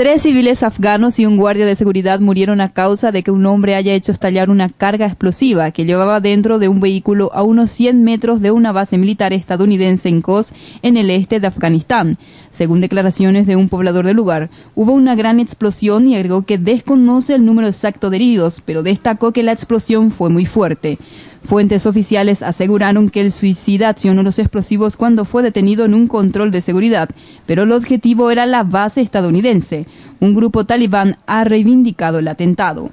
Tres civiles afganos y un guardia de seguridad murieron a causa de que un hombre haya hecho estallar una carga explosiva que llevaba dentro de un vehículo a unos 100 metros de una base militar estadounidense en Kos, en el este de Afganistán. Según declaraciones de un poblador del lugar, hubo una gran explosión y agregó que desconoce el número exacto de heridos, pero destacó que la explosión fue muy fuerte. Fuentes oficiales aseguraron que el suicida accionó los explosivos cuando fue detenido en un control de seguridad, pero el objetivo era la base estadounidense. Un grupo talibán ha reivindicado el atentado.